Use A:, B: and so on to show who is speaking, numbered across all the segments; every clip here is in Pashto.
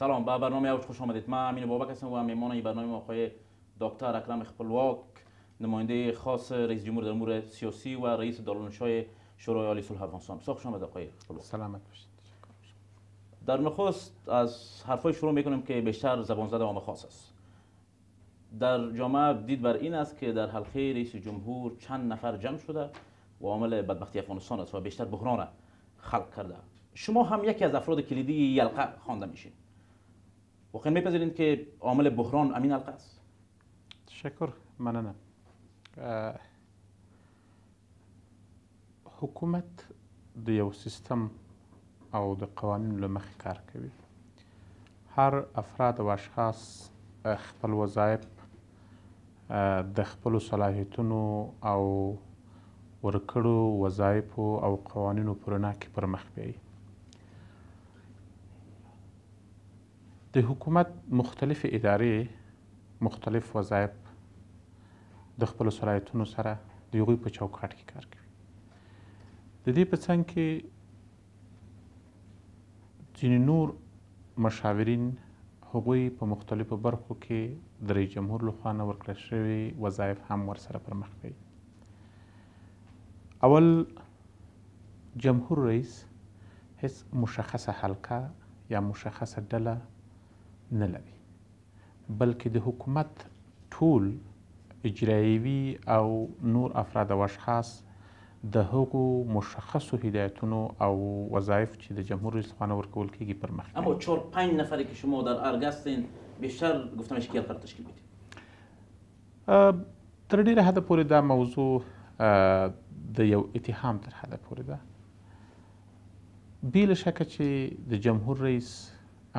A: سلام به برنامه اوج خوش آمدید من امین بابک هستم و میمان این برنامه آقای دکتر اکرم خپلواک نماینده خاص رئیس جمهور در امور سیاسی و رئیس دالونشای شورای عالی صلح افغانستان بسیار خوش آقای خپلواک سلامت باشید در نخست از حرفای شروع میکنیم که بیشتر زبان زده عام خاص است در جامعه دید بر این است که در حلقه رئیس جمهور چند نفر جمع شده و عامل بدبختی افغانستان است و بیشتر بحران خلق کرده شما هم یکی از افراد کلیدی یلقه خوانده میشید واقعا میپذیرین که عامل بحران امین حلقه است
B: تشکر مننه حکومت د یو سیستم او د قوانینو له مخې کار کوي هر افراد او اشخاص خپل وظایف د خپلو صلاحیتونو او ورکړو وظایفو او قوانینو په رڼا کې پر مخ بیایي د حکومت مختلف ادارې مختلف وظایف د خپل صلاحیتونو سره د هغوی په چوکاټ کې کار کوي د دې په څنګ کې ځینې نور مشاورین هغوی په مختلفو برخو کې د رئیس جمهور لخوا نه ورکړل شوي وظایف هم ورسره پر مخ کوي اول جمهور رئیس هیڅ مشخصه حلقه یا مشخصه ډله نه لري بلکې د حکومت ټول اجرایوي او نور افراد او اشخاص د هغو مشخصو هدایتونو او وظایف چې د جمهور رئیس خانه ورکول کیږي پر مخ
A: اما 4 5 نفری که شما در ارگ هستین بیشتر گفتم شکل قرار تشکیل
B: میدید تر ډیره حد پورې دا موضوع د یو اتهام تر حد پورې ده بیل شکه چې د جمهور رئیس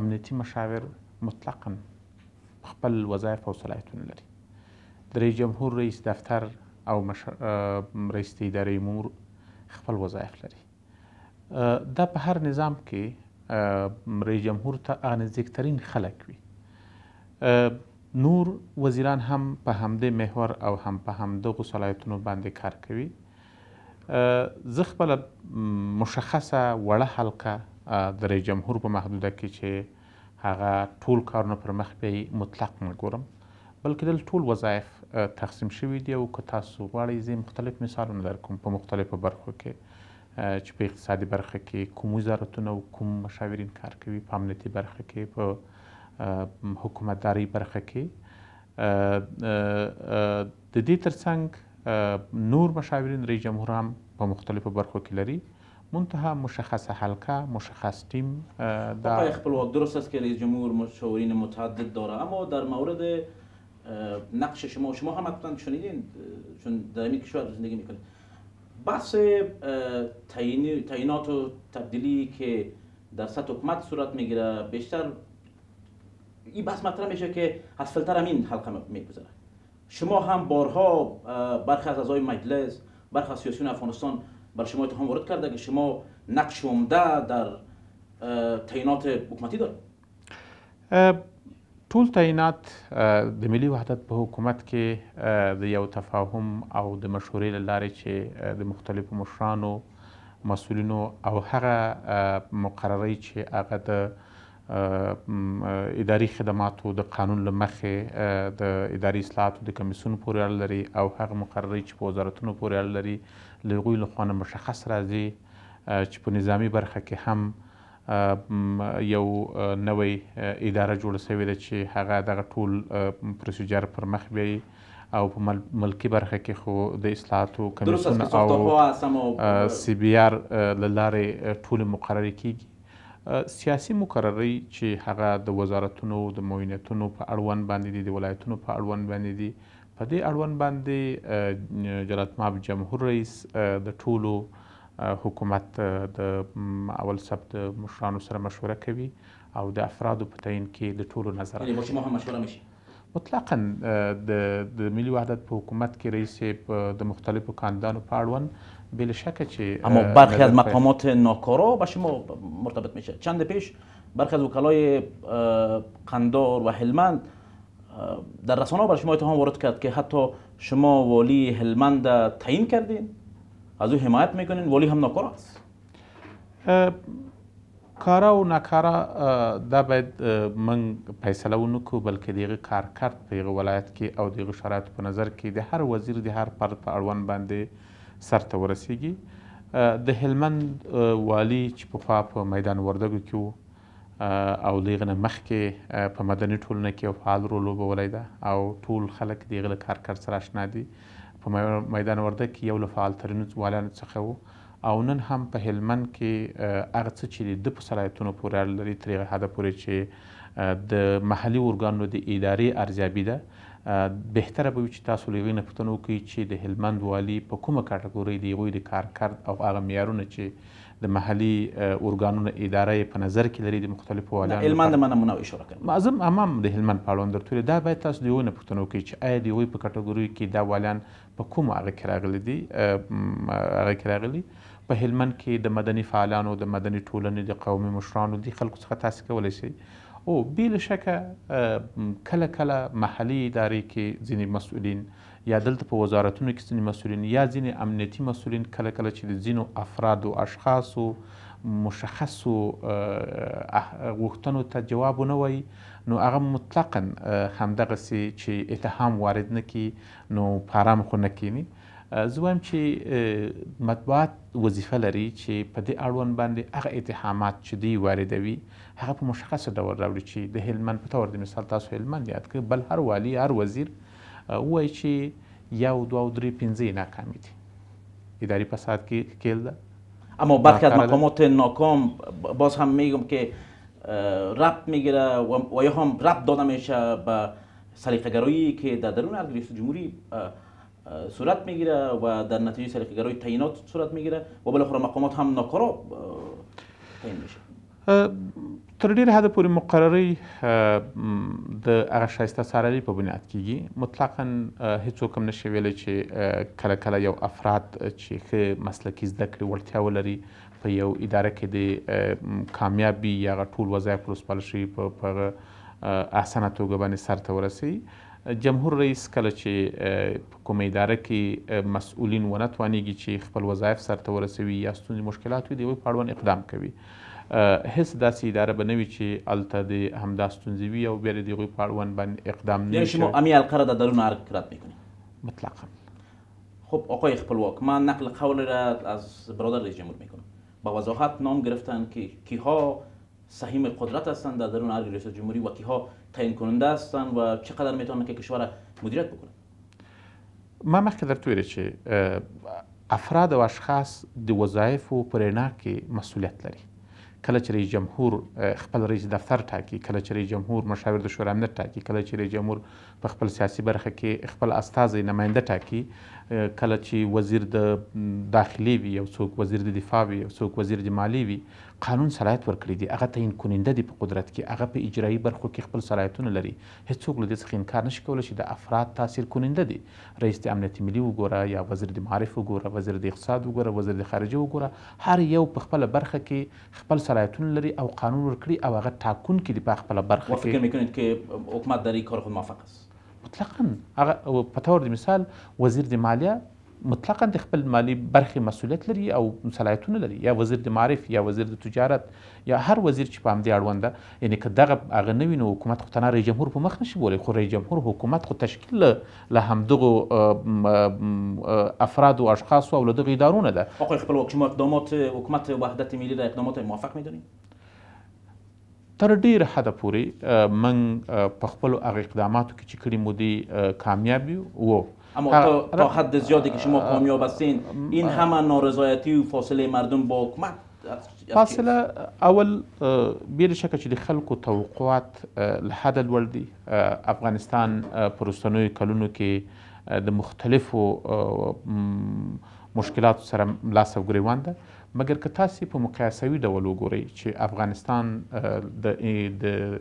B: امنیتي مشاور مطلقا خپل وظایف او صلاحیتونه لري د جمهور رئیس دفتر او مشر... رئیس د ادارې امور خپل وظایف لري دا په هر نظام کې رئیس جمهور ته هغه نزدیکترین خلک وي نور وزیران هم په همدې محور او هم په همدغو صلاحیتونو باندې کار کوي زه خپله مشخصه وړه حلقه د رئیس جمهور په محدوده کې چې هغه ټول کارونه پر مخ بیایي مطلق نه ګورم بلکې دل ټول وظایف تقسیم شوي دي او که تاسو غواړئ زه مختلف مثالونه درکوم په مختلفو برخو کې چې په اقتصادي برخه کې کوم وزارتونه او کوم مشاورین کار کوي په امنیتي برخه کې په حکومتداري برخه کې د دې ترڅنګ نور مشاورین رئیس جمهور هم په مختلفو برخو کې لري منتها مشخص حلقه مشخص تیم خب، در
A: خپلواک درست است که رئیس جمهور مشاورین متعدد داره اما در مورد نقش شما شما هم حتما شنیدین چون در این کشور زندگی میکنید بحث تعیینات و تبدیلی که در سطح حکومت صورت میگیره بیشتر این بحث مطرح میشه که از فلتر همین حلقه میگذره شما هم بارها برخی از اعضای مجلس برخی از سیاسیون افغانستان بر شما اتهام وارد کرده که شما نقش عمده در تعیینات حکومتی دارید
B: ټول تعینات د ملي وحدت په حکومت کې د یو تفاهم او د مشورې له لارې چې د مختلفو مشرانو مسؤلینو او هغه مقررې چې هغه د اداري خدماتو د قانون له مخې د اداري اصلاحاتو د کمیسیون پورې اړه لري او هغه مقررې چې په وزارتونو پورې اړه لري له هغوی لخوا نه مشخص راځي چې په نظامي برخه کې هم یو نوی اداره جوړه سوې ده چې هغه دغه ټول پروسیجر پر مخ بیایي او په ملکی برخه کې خو د اصلاحاتو کمیسیون او سی بی آر له لارې ټولې مقررې کیږي سیاسي مقررې چې هغه د وزارتونو د معاونیتونو په اړوند باندې دي د ولایتونو په اړوند باندې دي په دې اړوند باندې جلالت ماب جمهور رئیس د ټولو حکومت د اول سبت مشرانو سره مشوره کوي او د افرادو په تعین کې د ټولو نظر مطلقا د ملي وحدت په حکومت کې رئیس د مختلفو کاندانو په اړوند بله شک چی اما برخی از مقامات
A: ناکارا به شما مرتبط میشه چند پیش برخی از وکلای قندار و هلمند در رسانه بر شما اتهام وارد کرد که حتی شما والی هلمند تعیین کردین از او حمایت میکنین والی هم ناکارا است
B: کارا و نکارا دا باید من فیصله و نکو بلکه دیگه کار کرد هغه ولایت که او دیگه شرایط په نظر که د هر وزیر د هر پرد په اروان بنده سرته ورسیږي د هلمند والی چې پخوا په میدان وردګو کې و او دغه نه مخکې په مدني ټولنه کې یو فعال رول لوبولی ده او ټول خلک د هغه له کارکر سره اشنا دي په میدان وردګ کې یو له فعالترینو والیانو څخه و او نن هم په هلمند کې هغه څه چې د په صلاحیتونو پورې اړه لري تر هغه حده پورې چې د محلي ارګانو د ادارې ارزیابي ده بهتره به وي چې تاسو له هغې نه پوښتنه وکړئ چې د هلمند والي په کومه کټګورۍ د هغوی د کارکرد او هغه معیارونه چې د محلي ارګانونو اداره یې په نظر کې لري د مختلفو والیانو هلمند ما نمونه اشاره کوم زم امام د هلمند په اړوند درته دا باید تاسو د هغوی نه پوښتنه وکړئ چې آیا د هغوی په کټګورۍ کې دا والیان په کومه هغه کې راغلي دي هغه کې راغلي په هلمند کې د مدني فعالانو د مدني ټولنې د قومي مشرانو د خلکو څخه تاسو کولی شئ او بې له شکه کله کله محلي ادارې کې ځینې مسؤلین یا دلته په وزارتونو کې ځینې مسؤلین یا ځینې امنیتي مسؤلین کله کله چې د ځینو افرادو اشخاصو مشخصو غوښتنو ته جواب ونه وایي نو هغه مطلقا همدغسې چې اتهام وارد نه کي نو په ارام خو نه کینی زه وایم چې مطبوعات وظیفه لري چې په دې اړوند باندې هغه اتهامات چې دوی واردوي هغه په مشخصه ډول راوړي چې د هلمند په تور د مثال تاسو هلمند یاد که بل هر والی هر وزیر وایي چې یو دوه او درې پنځه ناکامې دي اداري فساد کې ښکېل ده اما برخی از مقامات
A: ناکام باز هم میگم که رب میگیره و یا هم رب داده میشه به سلیقه‌گرایی که در درون ارگ جمهوری صورت میگیره و در نتیجه سلیقه‌گرایی تعینات صورت میگیره و بالاخره مقامات هم ناکارا
B: تعیین میشه تر ډیره حده پورې مقررې د هغه شایسته ساروي په بنیاد کېږي مطلقا هیڅوک هم نشي ویلی چې کله کله یو افراد چې ښه مسلکي زده کړې وړتیا ولري په یو اداره کې د کامیابي یا هغه ټول وظایف ورسپارل شي په هغه اسانه توګه باندې سرته ورسوي جمهور رئیس کله چې په کومه اداره کې مسؤلین ونه توانیږي چې خپل وظایف سرته ورسوي یا ستونزې مشکلات وي د یوې په اړوند اقدام کوي هیڅ داسې اداره به نه وي چې هلته د همدا ستونزې وي او بیا د هغوی په اړوند باندې اقدام نه شما همین
A: القره در درون ارگ رد میکنی مطلقا خب آقای خپلواک من نقل قول را از برادر رئیس جمهور میکنم با وضاحت نام گرفتن که کیها سهیم قدرت هستند در درون ارگ رئیس جمهوری و کیها تعیین کننده هستند و چقدر میتونن که کشور را مدیریت بکنند
B: ما مخکې درته ویلې چې افراد او اشخاص د وظایفو په رڼا کې مسؤلیت لري کله چې رئیس جمهور خپل رئیس دفتر ټاکي کله چې رئیس جمهور مشاور د شورا امنیت ټاکي کله چې رئیس جمهور په خپل سیاسي برخه کې خپل استازی نماینده ټاکي کله چې وزیر د دا داخلي وي یو څوک وزیر د دفاع وي یو څوک وزیر د مالی وي قانون صلاحیت ورکړی دی هغه تعیین کننده دی په قدرت کې هغه په اجرایي برخو کې خپل صلاحیتونه لري هیڅوک له دې څخه انکار نشي کولی چې د افراد تاثیر کننده دی رئیس د امنیت ملي وګوره یا وزیر د معارف وګوره وزیر د اقتصاد وګوره وزیر د خارجه وګوره هر یو په خپل برخه کې خپل صلاحیتونه لري او قانون ورکړي او هغه تاکونکی دی په خپل برخه کې فکر
A: میکنید که حکومت در این کار خود موفق است
B: مطلقا هغه په طور د مثال وزیر د مالیه مطلقا د خپل مالی برخې مسولیت لري او صلاحیتونه لري یا وزیر د معارف یا وزیر د تجارت یا هر وزیر چې په همدې اړونده یعنې که دغه هغه نه وي نو حکومت خو تنه رئیس جمهور په مخ نشي بولی خو رئیس جمهور حکومت خو تشکیل له همدغو افراد و اشخاصو او له دغو ادارو نه ده
A: آقای خپل شما اقدامات حکومت وحدت ملی را اقدامات موفق میدانید
B: تر ډیر حد پورې من په خپل هغه اقداماتو کې چې کړی مو دي کامیاب وو اما تا, تا
A: حد زیادی که شما کامیاب هستین این همه نارضایتی و فاصله مردم با حکومت فاصله
B: اول بیل شکه چې د خلکو توقعات له حد لوړ دي افغانستان پر اوسنیو کلونو کې د مختلفو مشکلاتو سره لاس او ګریوان ده مګر که تاسې په مقیاسوي ډول وګورئ چې افغانستان د د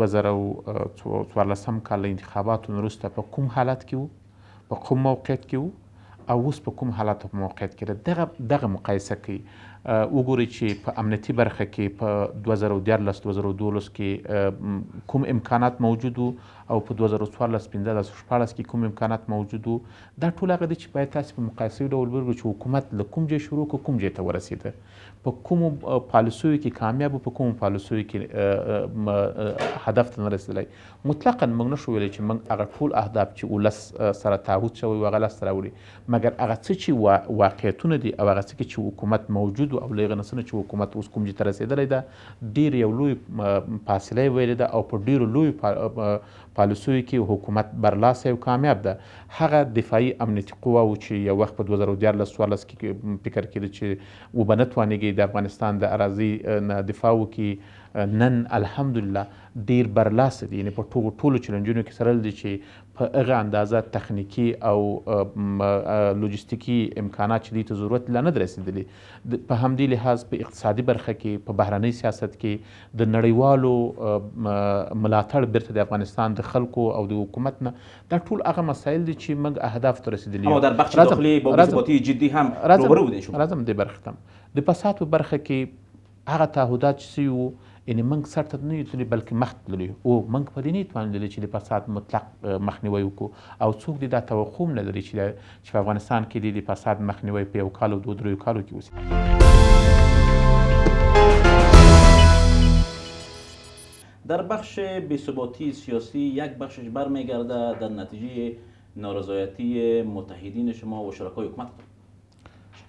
B: 2014 کال انتخاباتو وروسته په کوم حالت کې و په کوم موقعیت کې وو او اوس په کوم حالاتو په موقعیت کې دغه دغه مقایسه کوي وګوري چې په امنیتي برخه کې په 2014 2012 کې کوم امکانات موجود وو او په 2014 15 16 کې کوم امکانات موجود وو دا ټول هغه دي چې باید تاسو په مقایسوي ډول وګورئ چې حکومت له کوم ځای شروع کو کوم ځای ته ورسیده په کوم پالیسیو کې کامیاب په کوم پالیسیو کې هدف ته نه رسیدلی مطلقا موږ نشو ویلی چې موږ هغه ټول اهداف چې ولس سره تعهد شوی و هغه لاسته راوړي مګر هغه څه چې واقعیتونه دي او هغه څه چې حکومت موجود او له هغه نه چې حکومت اوس کوم ځای ته رسیدلی ده ډېر یو لوی فاصله یې ویلې ده او په ډېرو لویو پالیسیو کې حکومت برلاسی او کامیاب ده هغه دفاعي امنیتي قوه و چې یو وخت په 2014 14 کې فکر کېده چې وبنه توانیږي د افغانستان د اراضي نه دفاع وکړي نن الحمدلله ډیر برلاسه دي یعنی په ټولو ټولو چیلنجونو کې سره دي چې په هغه اندازه تخنیکی او لوجستیکی امکانات چې دوی ته ضرورت لا نه رسیدلی په همدې لحاظ په اقتصادي برخه کې په بهرنۍ سیاست کې د نړیوالو ملاتړ بیرته د افغانستان د خلکو او د حکومت نه دا ټول هغه مسایل دي چې موږ اهداف ته رسیدلي یو در بخش داخلي با مثباتي جدي هم روبرو دي شو راځم د برختم د پساتو برخه کې هغه تعهدات چې وو یعنی موږ سر ته نه یو تللي بلکې مخ تللي او موږ په دې نه توانېدلي چې د فساد مطلق مخنیوی وکړو او څوک د دا توقع نه لري چې چې په افغانستان کې د فساد مخنیوی په یو کال او دوه دریو کالو کې وشي
A: در بخش بیثباتی سیاسی یک بخشش برمیگرده در نتیجه نارضایتی متحدین شما و شرکای حکومت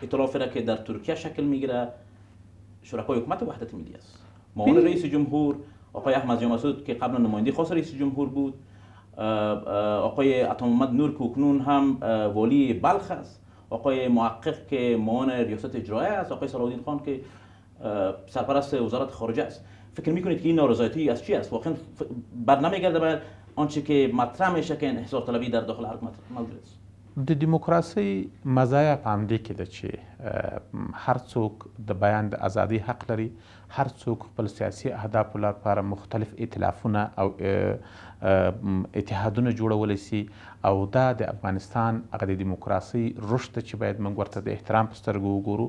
A: اطلاف را که در ترکیه شکل میگیره شرکای حکومت وحدت ملی است معاون رئیس جمهور آقای احمد جامسود که قبلا نماینده خاص رئیس جمهور بود آقای عطا نور کوکنون هم والی بلخ است آقای محقق که معاون ریاست اجرایی است آقای صلاح خان که سرپرست وزارت خارجه است فکر میکنید که این نارضایتی از چی است واقعا برنامه گرده بر آنچه که مطرح میشه که انحصار طلبی در داخل حکومت موجود است
B: د دیموکراسي مزایق هم هر څوک د بیان د ازادي حق لری هر څوک خپل سیاسي اهدافو لپاره مختلف ائتلافونه او اتحادونه جوړولی سي او دا د افغانستان هغه د دیموکراسۍ رشد ته چې باید موږ ورته د احترام په سترګو وګورو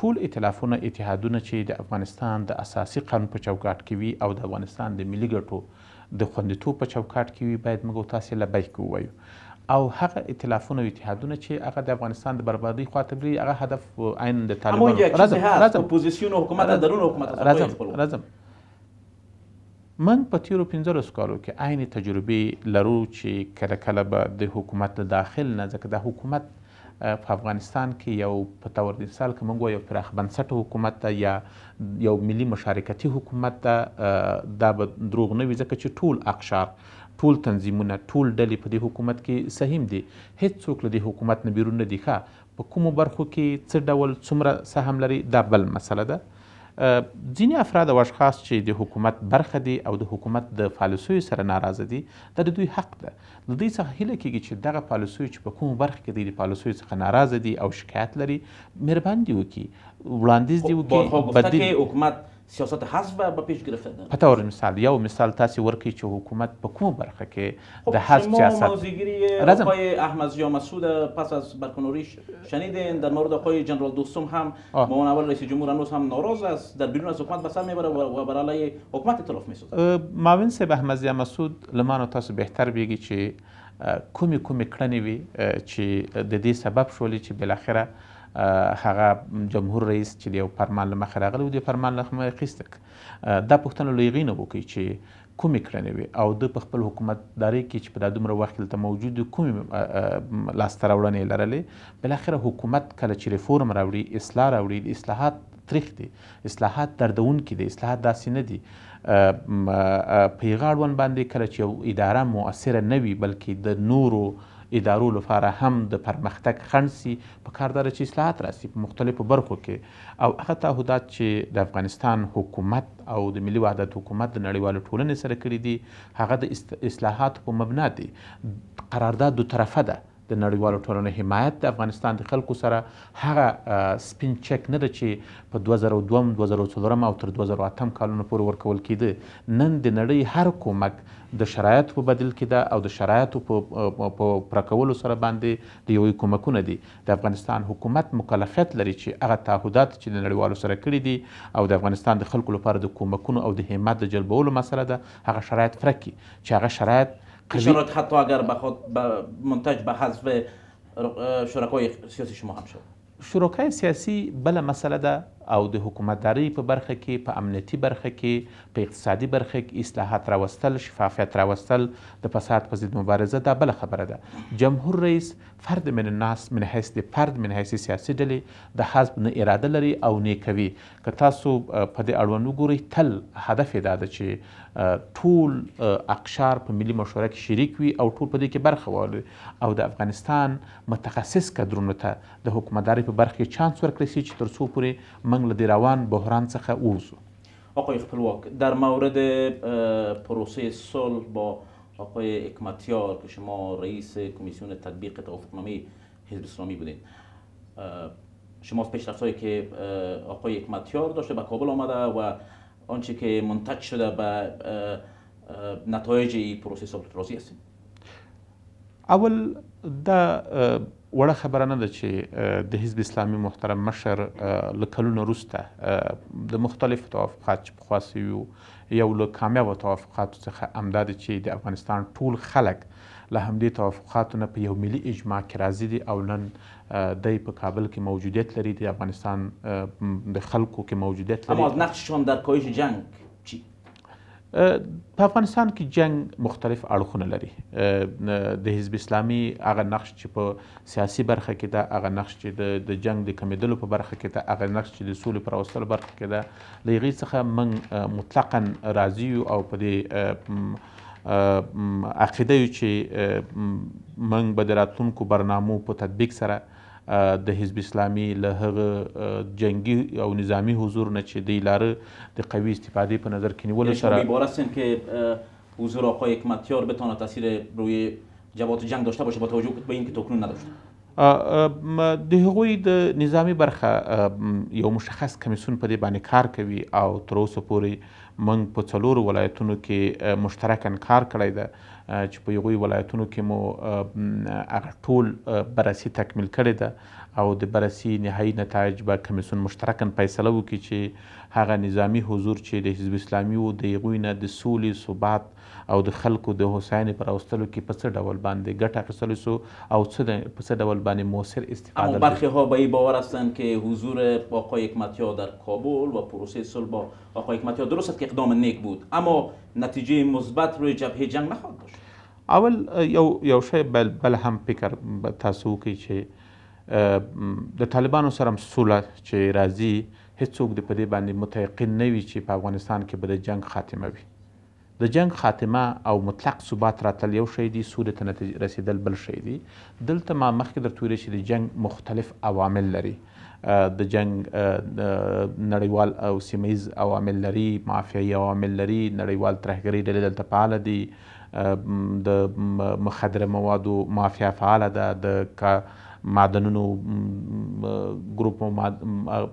B: ټول ائتلافونه اتحادونه چې د افغانستان د اساسي قانون په چوکاټ کې وي او د افغانستان د ملي ګټو د خوندیتوب په چوکاټ کې وي باید موږ تاسې لبیک ووایو او هغه ائتلافونه او اتحادونه چې هغه د افغانستان د بربادۍ خواته بری هغه هدف عین د طالبانو راځم راځم اپوزیسیون او حکومت درون حکومت راځم راځم من په تیرو پنځلسو کالو کې عین تجربې لرو چې کله کله به د حکومت د داخل نه ځکه د حکومت په افغانستان کې یو په تورد سال کې موږ یو پراخ بنسټه حکومت ته یا یو ملي مشارکتي حکومت ته دا به دروغ نه وي ځکه چې ټول اقشار ټول تنظیمونه ټول ډلې په دې حکومت کې سهم دي هیڅوک له دې حکومت نه بیرون نه دي ښه په کومو برخو کې څه ډول څومره سهم لري دا بل مسله ده ځینې افراد او اشخاص چې د حکومت برخه دي او د حکومت د پالیسیو سره ناراضه دي دا د دوی حق ده د دوی څخه هیله کیږي چې دغه پالیسیو چې په کومو برخه کې دي د پالیسیو څخه ناراضه دي او شکایت لري مهربان دي وکړي وړاندیز دي وکړي
A: حکومت سیاست حذف به پیش گرفتن
B: پتاور مثال یو مثال تاسی ورکی چې حکومت په کوم برخه کې د خب، حذف سیاست رزم
A: آقای احمد یا مسعود پس از برکنوریش شنیدین در مورد آقای جنرال دوستم هم مون اول رئیس جمهور هنوز هم ناراض است در بیرون از حکومت بسر میبره و بر حکومت تلف
B: میسازد معاون سه احمد یا مسعود لمانو تاسو بهتر بگی چې کومې کومې کړنې وي چې د دې سبب شولې چې بالاخره هغه جمهور رئیس چې د یو فرمان له مخې راغلی و د فرمان له مخې اخیسته دا پوښتنه له هغې نه وکړي چې کومې کړنې وي او د په خپل حکومتدارۍ کې چې په دا دومره وخت دلته موجود کومې لاسته راوړنې یې لرلې بلاخره حکومت کله چې ریفورم راوړي اصلاح راوړي اصلاحات تریخ دي اصلاحات دردونکي دي اصلاحات داسې نه دي په یې غاړوند باندې کله چې یو اداره مؤثره نه وي بلکې د نورو ادارو لپاره هم د پرمختګ خنډ سي په کار داره چې اصلاحات راسي په مختلفو برخو کې او هغه تعهدات چې د افغانستان حکومت او د ملي وحدت حکومت د نړیوالو ټولنې سره کړي دي هغه د اصلاحات په مبنا دي قرارداد دو طرفه ده د نړیوالو ټولنو حمایت د افغانستان د خلکو سره هغه سپین چک نه ده چې په 2002 2004 او تر 2008 کالونو پورې ورکول کېده نن د نړۍ هر کومک د شرایطو په بدل کې ده او د شرایطو په پوره کولو سره باندې د یوې کومکونه دي د افغانستان حکومت مکلفیت لري چې هغه تعهدات چې د نړیوالو سره کړي دي او د افغانستان د خلکو لپاره د کومکونو او د همت د جلبولو مسله ده هغه شرایط پوره کړي چې هغه شرایط اشارات
A: حتی اگر بخواد منتج به حذف شرکای سیاسی شما هم شد
B: شرکای سیاسی بله مسئله ده او د حکومتدارۍ په برخه کې په امنیتي برخه کې په اقتصادي برخه کې اصلاحات راوستل شفافیت راوستل د فساد په ضد مبارزه دا بله خبره ده جمهور رئیس فرد من الناس من حیث د فرد من حیث سیاسي ډلې د حزب نه اراده لري او نه کوي که تاسو په دې اړوند وګورئ تل هدف یې دا ده چې ټول اقشار په ملي مشوره کې شریک وي او ټول په دې کې برخه واخلي او د افغانستان متخصص کدرونو ته د حکومتدارۍ په برخه کې چانس ورکړی شي چې تر څو پورې له روان بحران څخه
A: آقای خپلواک در مورد پروسه صلح با آقای اکمتیار که شما رئیس کمیسیون تطبیق توافقنامه حزب اسلامی بودین شما از پیشرفت که آقای اکمتیار داشته به کابل آمده و آنچه که منتج شده به نتایج این پروسه راضی هستیم
B: اول در وړه خبره نه ده چې د حزب اسلامي محترم مشر له کلونو وروسته د مختلفو توافقات چې پخوا سوي وو یو له کامیابو توافقاتو څخه همدا ده چې د افغانستان ټول خلک له همدې توافقاتو نه په یو ملي اجماع کې راضي دي او نن دی په کابل کې موجودیت لري د افغانستان د خلکو کې موجودیت لري اما
A: نقش هم در کاهش جنگ
B: په افغانستان کې جنگ مختلف اړخونه لري د حزب اسلامي هغه نقش چې په سیاسي برخه کې ده هغه نقش چې د جنگ د کمیدلو په برخه کې ده هغه نقش چې د سولې پر اوستلو برخه کې ده له هغې څخه موږ مطلقا راضي او په دې عقیده یو چې موږ به د راتلونکو برنامو په تطبیق سره د حزب اسلامي له هغه جنگي او نظامی حضور نه چې دی لاره د قوي استفاده په نظر کې نیول سره
A: عبارت هستند که حضور آقای حکمتیار بتانه تاثیر روی جبهات جنگ داشته باشه با توجه به اینکه تکنون
B: نداشت د هغوی د نظامی برخه یو مشخص کمیسون په دې باندې کار کوي او تر اوسه پورې موږ په څلورو ولایتونو کې مشترکن کار کړی دی چې په یغوی ولایتونو کې مو هغه ټول بررسي تکمیل کړې ده او د بررسي نهایي نتایج به کمیسیون مشترکن فیصله وکړي چې هغه نظامی حضور چې د حزب اسلامي و د یغوی نه د سولې ثبات او د خلکو د هوساینې پر اوستلو کې په څه ډول باندې ګټه اخیستلی سو او څه په څه ډول باندې موثر استفاده برخی
A: ها به این باور هستند که حضور آقای حکمتیا در کابل و پروسه صلح با آقای حکمتیا درست است که اقدام نیک بود اما نتیجه مثبت روی جبهه جنگ نخواهد داشت
B: اول یو یو شی بل بل هم فکر تاسو کوي چې د طالبانو سره سوله چې راځي هیڅوک د پدې باندې متيقن نه وي چې په افغانستان کې به د جنگ خاتمه وي د جنگ خاتمه او مطلق ثبات راتل یو شی دی سولې ته رسیدل بل شی دی دلته ما مخکې درته ویلی چې د جنگ مختلف عوامل لري د جنگ نړیوال او سیمیز عوامل لري مافیایي عوامل لري نړیوال ترهګري ډلې دلته فعاله دي د مخدره موادو مافیا فعاله ده د معدنونو ګروپ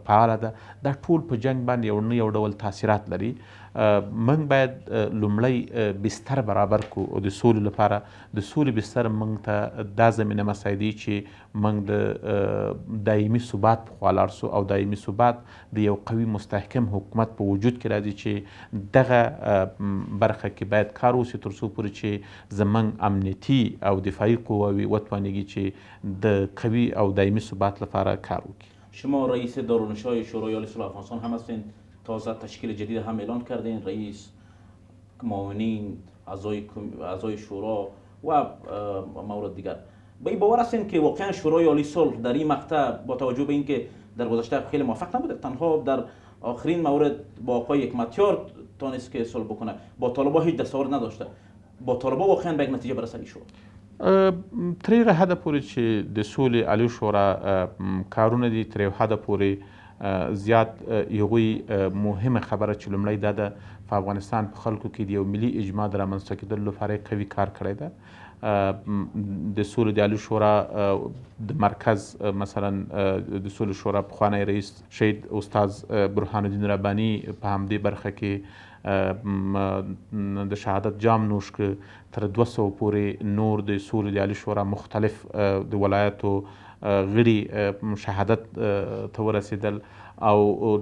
B: فعاله ده دا ټول په جنگ باندې یو نه یو ډول تاثیرات لري موږ باید لومړی بستر برابر کو او د سولې لپاره د سولې بستر موږ ته دا زمینه مساعدي چې موږ د دایمي ثبات په خوا لاړ سو او دایمي ثبات د یو قوي مستحکم حکومت په وجود کې راځي چې دغه برخه کې باید کار وسي تر څو پورې چې زمنګ امنیتي او دفاعي قواوي وتوانیږي چې د قوي او دایمي ثبات لپاره کار وکړي
A: شما رئیس دارالانشای شورای عالی صلح افغانستان هم هستین تازه تشکیل جدید هم اعلان کردین رئیس معاونین اعضای شورا و مورد دیگر به این باور هستین که واقعا شورای عالی صلح در این مقطع با توجه به اینکه در گذشته خیلی موفق نبوده تنها در آخرین مورد با آقای حکمتیار تانست که صلح بکنه با طالبا هیچ دستاورد نداشته با طالبا واقعا به یک نتیجه برسلی این شورا
B: تر هدف پورې چې د سولې علی شورا کارونه دی زیات یغوی مهمه خبره چې لومړی دا ده په افغانستان په خلکو کې د یو ملي اجماع د رامنځته کېدلو لپاره قوي کار کړی ده د سولې د عالی شورا د مرکز مثلا د سولې شورا پخوانی رئیس شهید استاز برهان الدین رباني په همدې برخه کې د شهادت جام نوش کړ تر 200 پورې نور د سولې د عالی شورا مختلف د ولایتو غړي شهادت ته ورسېدل او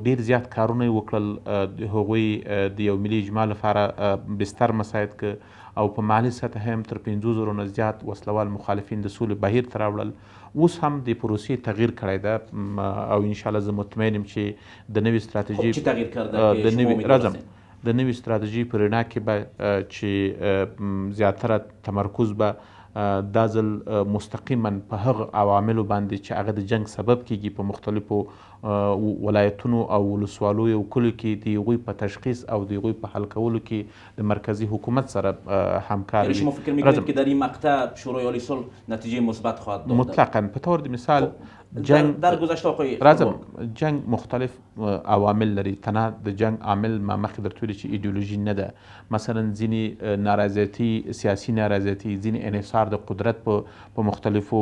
B: ډیر زیات کارونه وکړل هغوی د یو ملي اجماع لپاره بستر مساعد که او په مالی سطح هم تر 50 زرو نه زیات وسلوال مخالفین د سولې بهیر ته راوړل اوس هم د پروسې تغییر کړی ده او ان شاء الله زه مطمئن یم چې د نوې ستراتیژي تغییر کړ د نوې راځم د نوې ستراتیژي په رڼا کې به چې زیاتره تمرکز به دا ځل مستقیما په هغه عواملو باندې چې هغه د جنگ سبب کیږي په مختلفو ولایتونو او ولسوالیو او کلیو کې د هغوی په تشخیص او د هغوی په حل کولو کې د مرکزی حکومت سره همکار شما فکر میکنید که در
A: این مقطع شورای عالی صلح نتیجه مثبت خواهد داد مطلقا
B: به طور مثال خب. جنگ در گذشته راځم جنگ مختلف عوامل لري تنها د جنگ عامل ما مخکې درته ویلي چې ایډیولوژي نه ده مثلا ځینې نارضایتي سیاسي نارضایتي ځینې انحصار د قدرت په په مختلفو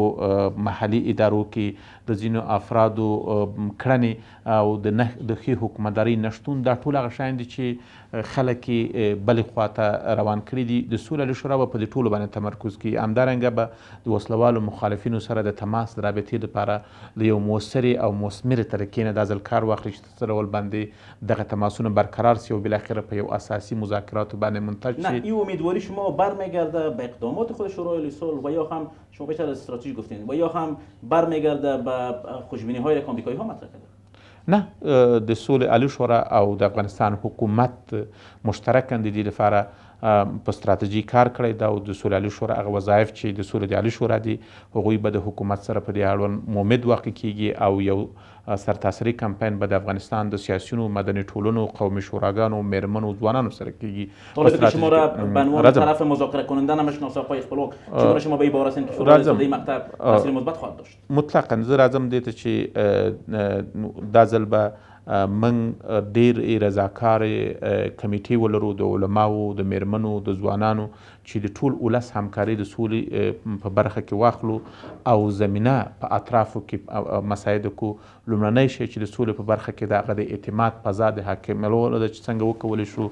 B: محلي ادارو کې د ځینو افرادو کړنې او د نه د ښې حکومتدارۍ نشتون دا ټول هغه شیان دي چې خلک یې بلې خواته روان کړي دي د سولې لشورا به په دې ټولو باندې تمرکز کوي همدارنګه به د وسلوالو مخالفینو سره د تماس د رابطې لپاره له یو موثرې او مثمرې طریقې نه دا ځل کار واخلي چې څه ډول باندې دغه تماسونه برقرار سي او بالاخره په یو اساسي مذاکراتو باندې منتج شي نه این
A: امیدواری شما برمیگرده به اقدامات خود شورای الیسال و یا هم شما بهتر استراتژی گفتین و یا هم برمیگرده به خوشبینی های آمریکایی ها مطرح کرده
B: نه د سولې عالی شورا او د افغانستان حکومت مشترک دي لپاره په ستراتیژي کار کړی دا او د سولهیالي شورا هغه وظایف چې د سولهیالي شورا دي هغوی به د حکومت سره په دې اړوند مومد واقع کیږي او یو سرتاسري کمپاین به د افغانستان د سیاسیونو مدني ټولنو قومي شوراګانو میرمنو ځوانانو سره کیږي شما را به عنوان طرف
A: مذاکره کننده نمیشناسه پای خپلواک شما شما به عبارت این که سولهیالي مکتب تاثیر مثبت خواهد
B: داشت مطلقا زه راځم دې ته چې دا ځل به من ډیر رضاکار کمیټې ولرو د علماو د میرمنو د ځوانانو چې د ټول ولس همکاري د سولې په برخه کې واخلو او زمینه په اطرافو کې مساعد کو لومړنۍ شی چې د سولې په برخه کې دغه د اعتماد فضا د حاکمولو د څنګه وکولی شو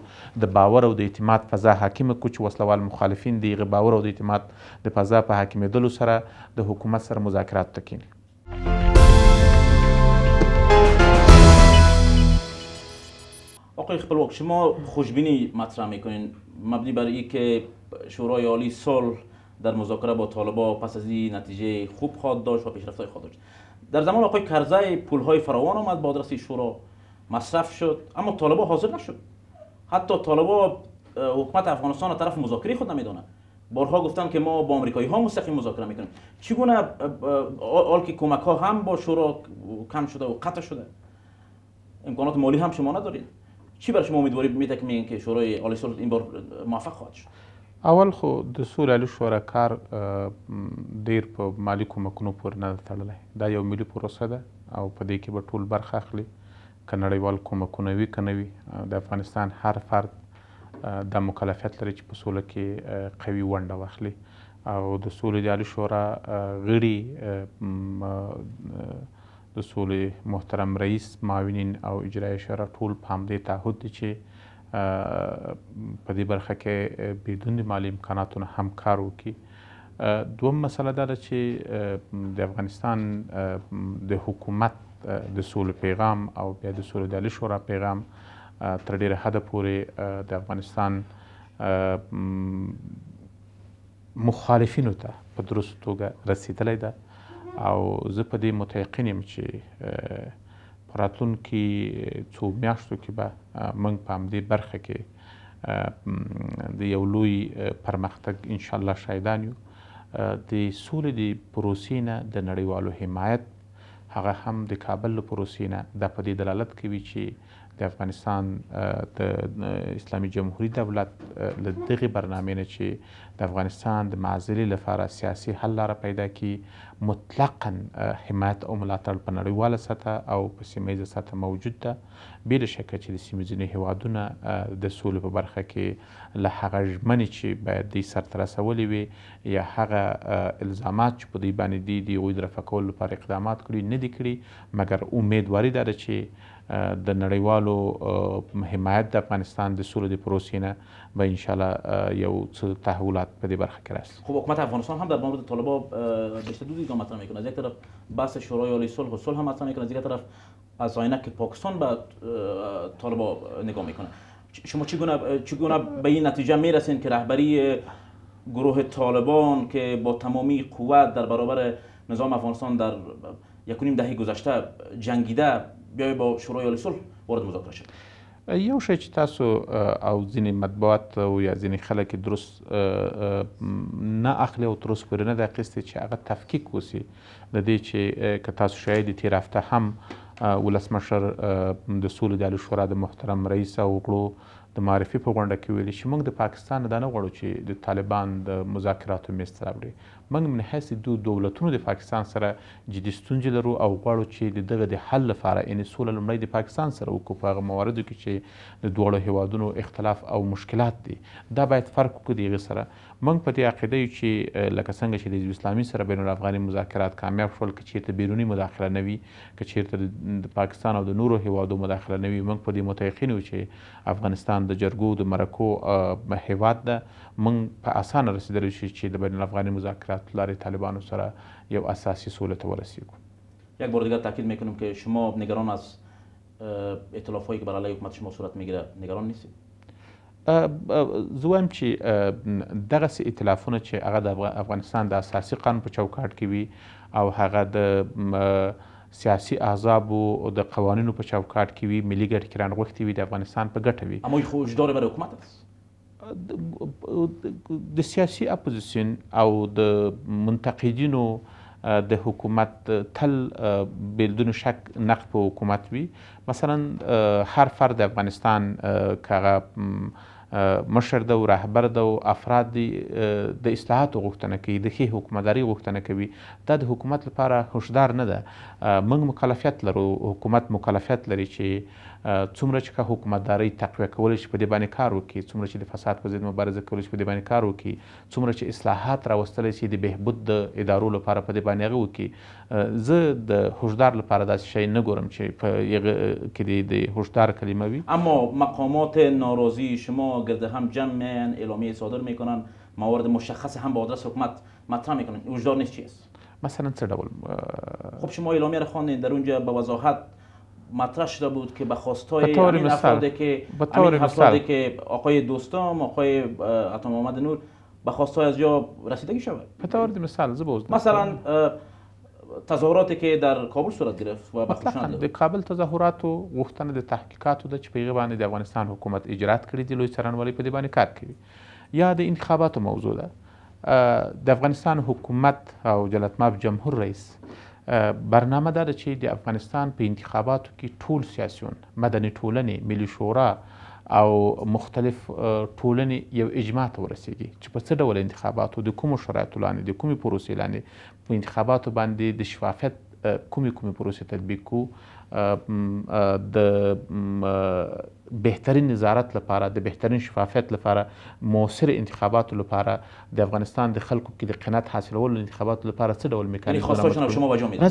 B: د باور او د اعتماد فضا حاکمه کو چې وسلوال مخالفین د باور او د اعتماد د فضا په حاکمېدلو سره د حکومت سره مذاکرات تکینی
A: آقای خپلواک شما خوشبینی مطرح میکنین مبنی برای ای که شورای عالی سال در مذاکره با طالبا پس از این نتیجه خوب خواهد داشت و پیشرفت خواهد داشت در زمان آقای کرزه پول های فراوان آمد با آدرس شورا مصرف شد اما طالبا حاضر نشد حتی طالبا حکومت افغانستان طرف مذاکره خود نمیدانند بارها گفتن که ما با آمریکایی ها مستقیم مذاکره میکنیم چگونه آل که کمک ها هم با شورا کم شده و قطع شده امکانات مالی هم شما ندارید چی برای شما امیدواری میده که میگن که شورای عالی صلح این بار موفق خواهد شد
B: اول خو د سولې عالی شورا کار ډیر په مالی کومکونو پورې نه تړلی دا یو ملي پروسه ده او په دې کې به ټول برخه اخلي که نړیوال کومکونه وي که نه وي د افغانستان هر فرد دا مکلفیت لري چې په سوله کې قوي ونډه واخلي او د سولې د عالی شورا غړي د سولې محترم رئیس معاونین او اجرایه شورا ټول په همدې تعهد دي چې په دې برخه کې بدون مالی امکاناتو نه هم کار وکړي دوم مسله دا ده چې د افغانستان د حکومت د سولې پیغام او بیا د سولې د شورا پیغام تر ډیره حد پورې د افغانستان مخالفینو ته په درست توګه رسیدلی ده او زه په دې متیقن یم چې په راتلونکي څو میاشتو کې به موږ په همدې برخه کې د یو لوی پرمختګ انشاءالله شاهدان یو د سولې د پروسې نه د نړیوالو حمایت هغه هم د کابل له پروسې نه دا په دې دلالت کوي چې د افغانستان د اسلامي جمهوریت دولت له دغه برنامه نه چې د افغانستان د معضلې لپاره سیاسي حل لاره پیدا کړي مطلقا حمایت او ملاتړ په نړیواله سطح او په سیمه ییزه سطح موجود ده بېله شکه چې د سیمې ځینې هیوادونه د سولې په برخه کې له هغه ژمنې چې باید دوی سرته رسولې وي یا هغه الزامات چې په دوی باندې دي د هغوی د رفع کولو لپاره اقدامات کړي نه دي کړي مګر امیدواري داره چې د نړیوالو حمایت د افغانستان د سولې د پروسې نه به ان یو څه تحولات په دې برخه کې
A: خب حکومت افغانستان هم در مورد طالبا بیشتر دو دیدگاه مطرح میکنه از یک طرف بحث شورای عالی صلح و صلح هم مطرح میکنه از یک طرف از که پاکستان به طالبا نگاه میکنه شما چگونه به این نتیجه میرسین که رهبری گروه طالبان که با تمامی قوت در برابر نظام افغانستان در یکونیم دهی گذشته جنگیده بیا به شورای الصلح وارد مذاکره شد
B: یو شی چې تاسو او ځینې مطبوعات او یا ځینې خلک درست نه اخلي او تر اوسه پورې نه دی اخیستی چې هغه تفکیک وسي د دې چې که تاسو شاید تیر هفته هم ولسمشر د سولې د شورا د محترم رئیس او وګړو د معرفي په غونډه کې ویلي چې موږ د پاکستان دا نه غواړو چې د طالبان د مذاکراتو میز ته راوړي موږ منحاسې دو دولتونو د پاکستان سره جدي ستونزې لرو او غواړو چې د دغه د حل لپاره یعنې سوله لومړی د پاکستان سره وکړو په هغه مواردو کې چې د دواړو هیوادونو اختلاف او مشکلات دي دا باید فرق وکړو د هغې سره موږ په دې عقیده یو چې لکه څنګه چې د حزب اسلامي سره بین الافغاني مذاکرات کامیاب شول که چیرته بیروني مداخله نه وي که چیرته د پاکستان او د نورو هیوادو مداخله نه وي موږ په دې متیقین یو چې افغانستان د جرګو د مرکو هیواد ده موږ په اسانه رسیدلی شو چې د بین الافغاني مذاکرات لارې طالبانو سره یو اساسی صلح ته ورسیږو
A: یک بار دیگر تاکید میکنم که شما نگران از ائتلاف‌هایی که بر علیه حکومت شما صورت میگیره نگران نیستید
B: زه وایم چې دغسې اطلافونه چې هغه د افغانستان د اساسي قانون په چوکاټ کې وي او هغه د سیاسي احزابو او د قوانینو په چوکاټ کې وي ملي ګټې کې رانغوښتې وي د افغانستان په ګټه وي اما
A: خو اجدار برای حکومت است
B: د سیاسي اپوزیسیون او د منتقدینو د حکومت تل بدون شک نقد په حکومت وي مثلا هر فرد افغانستان که مشر ده او رهبر ده او افراد د اصلاحاتو غوښتنه کوي د ښې حکومتدارۍ غوښتنه کوي دا د حکومت لپاره هوښدار نه ده موږ مکلفیت لرو حکومت مکلفیت لري چې څومره چې حکومتداري تقویه کول شي په دې باندې کار وکړي څومره چې د فساد په ضد مبارزه کول شي په دې باندې کار وکړي څومره چې اصلاحات راوستل شي د بهبود د ادارو لپاره په دې باندې هغه وکړي زه د هوشدار لپاره داسې شی نه ګورم چې په یغه کې د هوشدار کلمه وي
A: اما مقامات ناراضی شما گرد هم جمع اعلامیه صادر میکنن موارد مشخص هم به آدرس حکومت مطرح میکنن هوشدار نیست چیست
B: مثلا چه خب
A: شما اعلامیه رو خواندین در اونجا به وضاحت مطرح شده بود که به خواستای این افرادی که همین افرادی که آقای دوستام آقای عطا محمد نور به خواستای از جا رسیدگی شود
B: به طور مثال مثلا
A: تظاهراتی که در کابل صورت گرفت و بخشوند در
B: کابل تظاهرات او تحقیقات د تحقیقاتو د چپیغه باندې د افغانستان حکومت اجرات کړی دی لوی والی په دې باندې کار کوي یا د انتخاباتو موضوع ده افغانستان حکومت او جلالتمآب جمهور رئیس برنامه دا ده چې د افغانستان په انتخاباتو کې ټول سیاسیون مدني ټولنې ملي شورا او مختلف ټولنې یو اجماع ته ورسیږي چې په څه ډول انتخاباتو د کومو شرایطو لاندې د کومې پروسې لاندې په انتخاباتو باندې د شفافیت کومې کومې پروسې تطبیق کو د بهترین نظارت لپاره د بهترین شفافیت لپاره موثر انتخاباتو لپاره د افغانستان د خلکو کې د قناعت حاصلولو انتخاباتو لپاره څه ډول میکانیزم شما بجا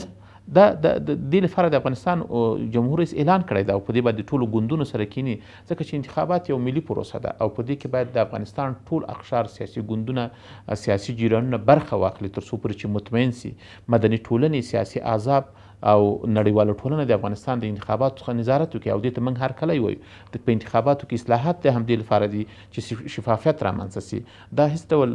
B: دا د دې لپاره د افغانستان جمهور رئیس اعلان کړی دا او په دې باندې ټولو ګوندونو سره کینی ځکه چې انتخابات یو ملي پروسه ده او په دې کې باید د افغانستان ټول اقشار سیاسي ګوندونه سیاسي جریانونه برخه واخلي تر څو پورې چې مطمئن سي مدني ټولنې سیاسي عذاب او نړیواله ټولنه د افغانستان د انتخاباتو څخه نظارت وکړي او دې ته موږ هر کلی وایو په انتخاباتو کې اصلاحات د همدې لپاره دي چې شفافیت رامنځته سي دا هیڅ ډول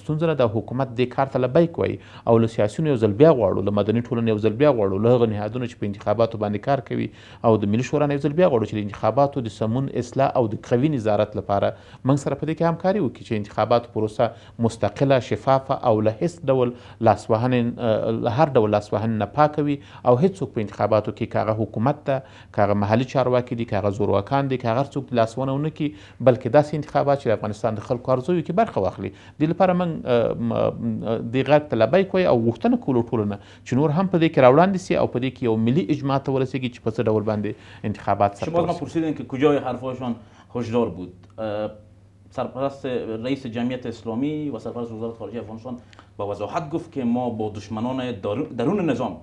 B: ستونزه نه ده حکومت دې کار ته لبیک وایي او له سیاسیونو یو ځل بیا غواړو له مدني ټولنې یو ځل بیا غواړو له هغه نهادونو چې په انتخاباتو باندې کار کوي او د ملي شورا نه یو ځل بیا غواړو چې د انتخاباتو د سمون اصلاح او د قوي نظارت لپاره موږ سره په دې کې همکاري وکړي چې انتخاباتو پروسه مستقله شفافه او له هیڅ ډول لاسوهنې هر ډول لاسوهنې نه پاکه وي او هیڅوک په انتخاباتو کې کاغه حکومت ته کاغه محلي چارواکي دي کاغه زورواکان دي کاغه څوک لاسونه ونه کی بلکې داسې انتخابات چې د افغانستان د خلکو ارزویو کې برخه واخلي د لپاره من د غږ طلبای کوي او غوښتنه کولو ټولنه چې نور هم په دې کې راوړاندې سي او په دې کې یو ملي اجماع ته ورسیږي چې په څه ډول باندې انتخابات سره شما از من
A: پرسیدین که کجای حرفاشان هشدار بود سرپرست رئیس جمعیت اسلامی و سرپرست وزارت خارجه افغانستان با وضاحت گفت که ما با دشمنان درون نظام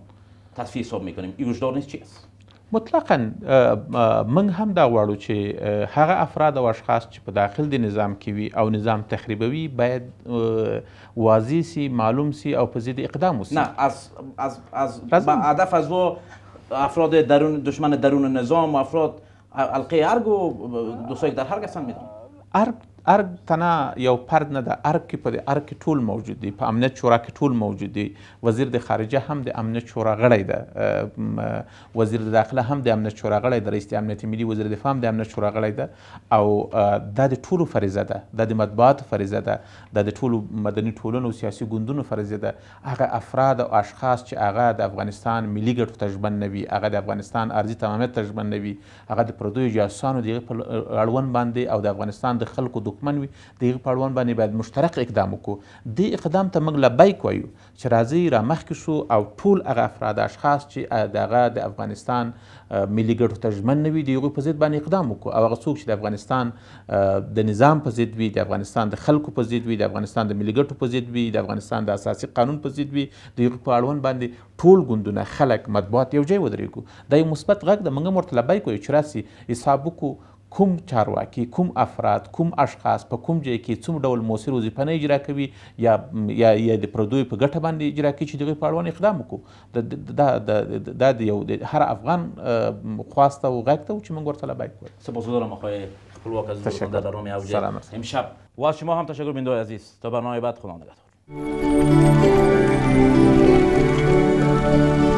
A: تصفیه حساب میکنیم وجدانش چیست
B: مطلقا من هم دا غواړو چې هغه افراد او اشخاص چې په داخل دی نظام کې وي او نظام تخریبوي باید واضح سي معلوم سي او په ضد اقدام وسي نه
A: از از از با هدف از افراد درون دشمن درون نظام افراد القی ارگ و دوستایی در هرگ هستن میدونم
B: ارگ ارګ تنه یو فرد نه ده ارګ کې په دې ارګ کې ټول موجود دي په امنیت شورا کې ټول موجود دي وزیر د خارجه هم د امنیت شورا غړی ده وزیر د داخله هم د امنیت شورا غړی ده رئیس د امنیت ملي وزیر دفاع هم د امنیت شورا غړی ده او دا د ټولو فریضه ده دا د مطبوعاتو فریضه ده دا د ټولو مدني ټولنو او سیاسي ګوندونو فریضه ده هغه افراد او اشخاص چې هغه د افغانستان ملي ګټو ته ژمن نه وي هغه د افغانستان ارضي تمامیت ته ژمن نه وي هغه د پردیو جاسوسانو د هغې په اړوند باندې او د افغانستان د خلکو د ځواکمن وي د هغې په اړوند باندې باید مشترک اقدام وکړو دې اقدام ته موږ لبیک وایو چې راځئ رامخکې سو او ټول هغه افراد اشخاص چې د هغه د افغانستان ملي ګټو ته ژمن نه وي د هغوی په ضد باندې اقدام وکړو او هغه څوک چې د افغانستان د نظام په ضد وي د افغانستان د خلکو په ضد وي د افغانستان د ملي ګټو په ضد وي د افغانستان د اساسي قانون په ضد وي د هغوی په اړوند باندې ټول ګوندونه خلک مطبوعات یو ځای ودرېږو دا یو مثبت غږ د موږ هم ورته لبیک وایو چې راسي حساب وکړو کوم چارواکي کوم افراد کوم اشخاص په کوم ځای کې څوم ډول موثر وظیفه نه اجرا کوي یا یا یا د پردوی په ګټه باندې اجرا کوي چې دغه په اړوند اقدام وکړو دا د یو هر افغان خواسته او غږ ته و چې موږ ورته لبیک وایو سپاسگزارم آقای خپلواک عزیز در روم اولیه
A: امشب و از شما هم تشکر بینده عزیز تا برنامه بعد خدا نگهدار